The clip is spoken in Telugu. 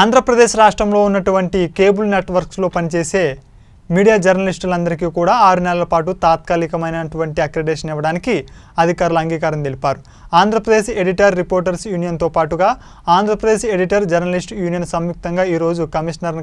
ఆంధ్రప్రదేశ్ రాష్ట్రంలో ఉన్నటువంటి కేబుల్ నెట్వర్క్స్లో పనిచేసే మీడియా జర్నలిస్టులందరికీ కూడా ఆరు నెలల పాటు తాత్కాలికమైనటువంటి అక్రిడేషన్ ఇవ్వడానికి అధికారులు అంగీకారం తెలిపారు ఆంధ్రప్రదేశ్ ఎడిటర్ రిపోర్టర్స్ యూనియన్తో పాటుగా ఆంధ్రప్రదేశ్ ఎడిటర్ జర్నలిస్ట్ యూనియన్ సంయుక్తంగా ఈరోజు కమిషనర్ను